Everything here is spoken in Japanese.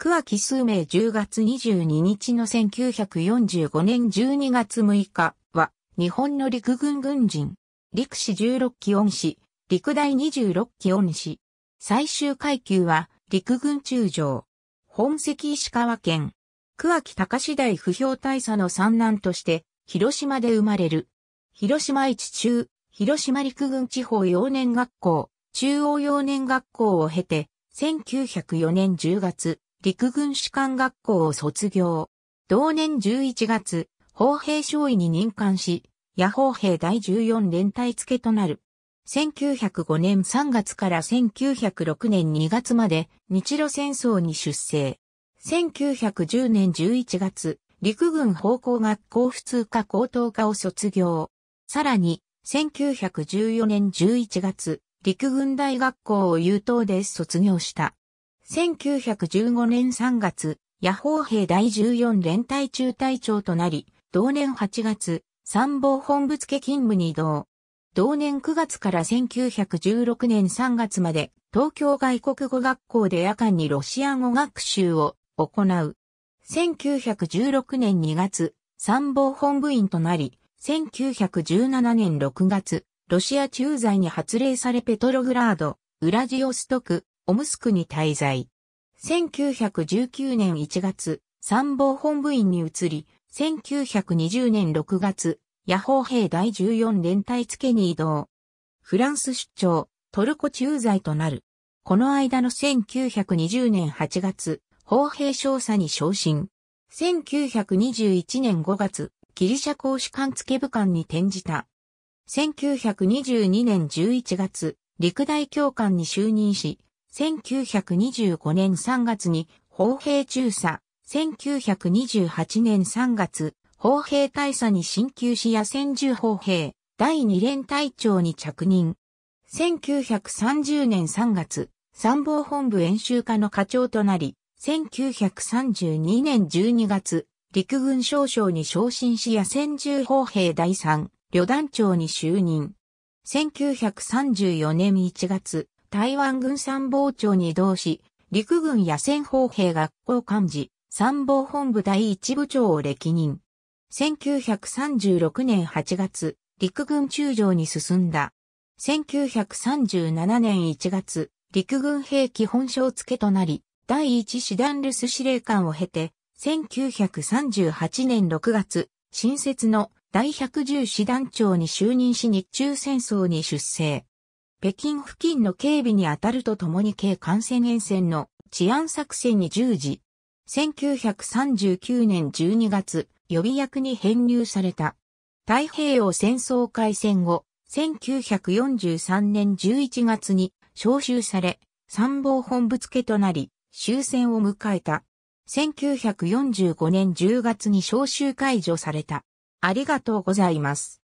桑木数名10月22日の1945年12月6日は、日本の陸軍軍人、陸士16期恩師、陸大26期恩師。最終階級は、陸軍中将。本籍石川県。桑木高次第不評大佐の三男として、広島で生まれる。広島市中、広島陸軍地方幼年学校、中央幼年学校を経て、1904年10月、陸軍士官学校を卒業。同年11月、砲兵少尉に任官し、野砲兵第14連隊付となる。1905年3月から1906年2月まで日露戦争に出征。1910年11月、陸軍砲向学校普通科高等科を卒業。さらに、1914年11月、陸軍大学校を優等で卒業した。1915年3月、野砲兵第14連隊中隊長となり、同年8月、参謀本部付勤務に移動。同年9月から1916年3月まで、東京外国語学校で夜間にロシア語学習を行う。1916年2月、参謀本部員となり、1917年6月、ロシア駐在に発令されペトログラード、ウラジオストク、オムスクに滞在。1919年1月、参謀本部員に移り、1920年6月、野砲兵第14連隊付に移動。フランス出張、トルコ駐在となる。この間の1920年8月、砲兵少佐に昇進。1921年5月、ギリシャ公使官付部官に転じた。1922年11月、陸大教官に就任し、1925年3月に砲兵中佐、1928年3月、砲兵大佐に進級し野戦銃砲兵、第2連隊長に着任。1930年3月、参謀本部演習課の課長となり、1932年12月、陸軍少将に昇進し野戦銃砲兵第3、旅団長に就任。1934年1月、台湾軍参謀長に移動し、陸軍野戦砲兵学校幹事、参謀本部第一部長を歴任。1936年8月、陸軍中将に進んだ。1937年1月、陸軍兵器本省付となり、第一師団留守司令官を経て、1938年6月、新設の第110師団長に就任し日中戦争に出征。北京付近の警備に当たるとともに軽感染沿線の治安作戦に従事。1939年12月、予備役に編入された。太平洋戦争開戦後、1943年11月に召集され、参謀本部付となり、終戦を迎えた。1945年10月に召集解除された。ありがとうございます。